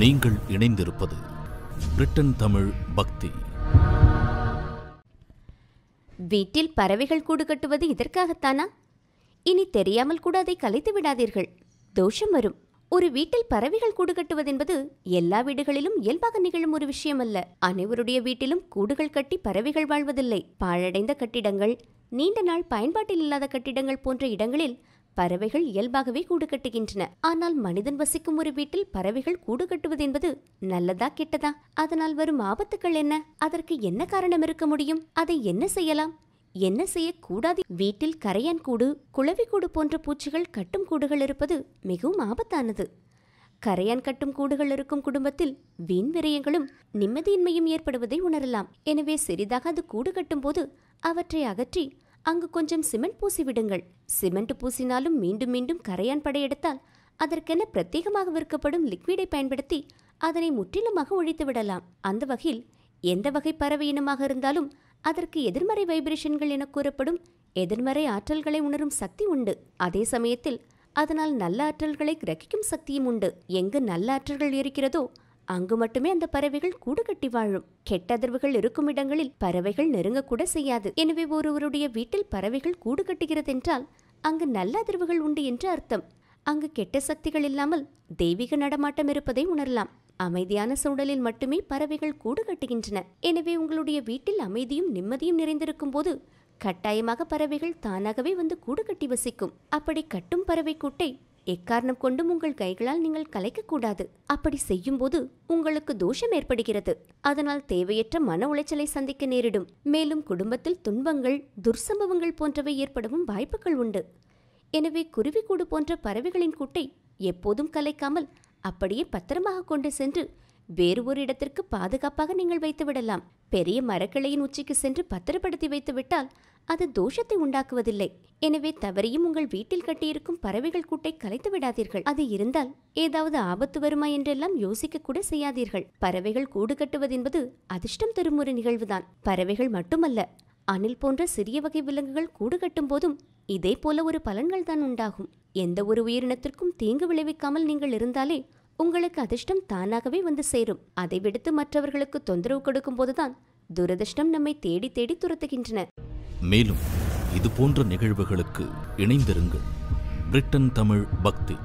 நீங்கள் இணைந்திருப்பது பிரிட்டன் தமிழ் பக்தி வீட்டில் பறவைகள் கூடு கட்டுவது இதற்காகத்தானா இனி தெரியாமல் கூட அதை கலைத்து விடாதீர்கள் தோஷம் வரும் ஒரு வீட்டில் பறவைகள் கூடு கட்டுவது என்பது எல்லா வீடுகளிலும் இயல்பாக நிகழும் ஒரு விஷயம் அல்ல அனைவருடைய வீட்டிலும் கூடுகள் கட்டி பறவைகள் வாழ்வதில்லை பாழடைந்த கட்டிடங்கள் நீண்ட நாள் பயன்பாட்டில் இல்லாத கட்டிடங்கள் போன்ற இடங்களில் பறவைகள் இயல்பாகவே கூடு கட்டுகின்றன ஆனால் மனிதன் வசிக்கும் ஒரு வீட்டில் பறவைகள் கூடு கட்டுவது என்பது நல்லதா கெட்டதா அதனால் வரும் ஆபத்துக்கள் என்ன அதற்கு என்ன காரணம் இருக்க முடியும் அதை என்ன செய்யலாம் என்ன செய்யக்கூடாது வீட்டில் கரையான் கூடு குளவி கூடு போன்ற பூச்சிகள் கட்டும் கூடுகள் இருப்பது மிகவும் ஆபத்தானது கரையான் கட்டும் கூடுகள் இருக்கும் குடும்பத்தில் வீண் விரயங்களும் நிம்மதியின்மையும் ஏற்படுவதை உணரலாம் எனவே சிறிதாக அது கூடு கட்டும் போது அவற்றை அகற்றி அங்கு கொஞ்சம் சிமெண்ட் பூசி விடுங்கள் சிமெண்ட் பூசினாலும் மீண்டும் மீண்டும் கரையான் படையெடுத்தால் அதற்கென பிரத்யேகமாக விற்கப்படும் லிக்விடை பயன்படுத்தி அதனை முற்றிலுமாக ஒழித்து விடலாம் அந்த வகையில் எந்த வகை பறவை இனமாக இருந்தாலும் அதற்கு எதிர்மறை வைப்ரேஷன்கள் என கூறப்படும் எதிர்மறை ஆற்றல்களை உணரும் சக்தி உண்டு அதே சமயத்தில் அதனால் நல்ல ஆற்றல்களை கிரகிக்கும் சக்தியும் உண்டு எங்கு நல்ல ஆற்றல்கள் இருக்கிறதோ அங்கு மட்டுமே அந்த பறவைகள் கூடு கட்டி வாழும் கெட்ட அதிர்வுகள் இருக்கும் இடங்களில் பறவைகள் நெருங்கக்கூட செய்யாது எனவே ஒருவருடைய வீட்டில் பறவைகள் கூடு கட்டுகிறதென்றால் அங்கு நல்ல அதிர்வுகள் உண்டு என்று அர்த்தம் அங்கு கெட்ட சக்திகள் இல்லாமல் தெய்வீக நடமாட்டம் இருப்பதை உணரலாம் அமைதியான சூழலில் மட்டுமே பறவைகள் கூடு கட்டுகின்றன எனவே உங்களுடைய வீட்டில் அமைதியும் நிம்மதியும் நிறைந்திருக்கும் போது கட்டாயமாக பறவைகள் தானாகவே வந்து கூடு கட்டி வசிக்கும் அப்படி கட்டும் பறவை கூட்டை எக்காரணம் கொண்டும் உங்கள் கைகளால் நீங்கள் கலைக்கக்கூடாது அப்படி செய்யும்போது உங்களுக்கு தோஷம் ஏற்படுகிறது அதனால் தேவையற்ற மன உளைச்சலை சந்திக்க நேரிடும் மேலும் குடும்பத்தில் துன்பங்கள் துர்சம்பவங்கள் போன்றவை ஏற்படவும் வாய்ப்புகள் உண்டு எனவே குருவிக்கூடு போன்ற பறவைகளின் கூட்டை எப்போதும் கலைக்காமல் அப்படியே பத்திரமாக கொண்டு சென்று வேறு ஒரு இடத்திற்கு பாதுகாப்பாக நீங்கள் வைத்துவிடலாம் பெரிய மரக்கிளையின் உச்சிக்கு சென்று பத்திரப்படுத்தி வைத்துவிட்டால் அது தோஷத்தை உண்டாக்குவதில்லை எனவே தவறியும் உங்கள் வீட்டில் கட்டியிருக்கும் பறவைகள் கூட்டை கலைத்து விடாதீர்கள் அது இருந்தால் ஏதாவது ஆபத்து வருமா என்றெல்லாம் யோசிக்க கூட செய்யாதீர்கள் பறவைகள் கூடு கட்டுவது என்பது அதிர்ஷ்டம் தரும் ஒரு நிகழ்வுதான் பறவைகள் மட்டுமல்ல அணில் போன்ற சிறிய வகை விலங்குகள் கூடு கட்டும் போதும் இதே போல ஒரு பலன்கள் தான் உண்டாகும் எந்த ஒரு உயிரினத்திற்கும் தீங்கு விளைவிக்காமல் நீங்கள் இருந்தாலே உங்களுக்கு அதிர்ஷ்டம் தானாகவே வந்து சேரும் அதை விடுத்து மற்றவர்களுக்கு தொந்தரவு கொடுக்கும் போதுதான் துரதிர்ஷ்டம் நம்மை தேடி தேடி துரத்துகின்றன மேலும் இது போன்ற நிகழ்வுகளுக்கு இணைந்திருங்கள் பிரிட்டன் தமிழ் பக்தி